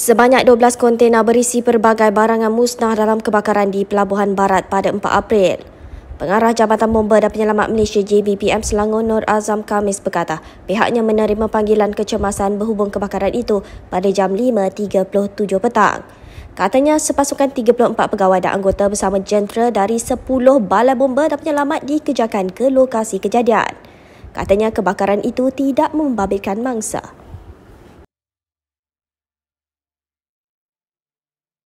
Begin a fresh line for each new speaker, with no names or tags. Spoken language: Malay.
Sebanyak 12 kontena berisi pelbagai barangan musnah dalam kebakaran di Pelabuhan Barat pada 4 April. Pengarah Jabatan Bomba dan Penyelamat Malaysia JBPM Selangor Nur Azam Kamis berkata pihaknya menerima panggilan kecemasan berhubung kebakaran itu pada jam 5.37 petang. Katanya sepasukan 34 pegawai dan anggota bersama jentera dari 10 balai bomba dan penyelamat dikejarkan ke lokasi kejadian. Katanya kebakaran itu tidak membabitkan mangsa.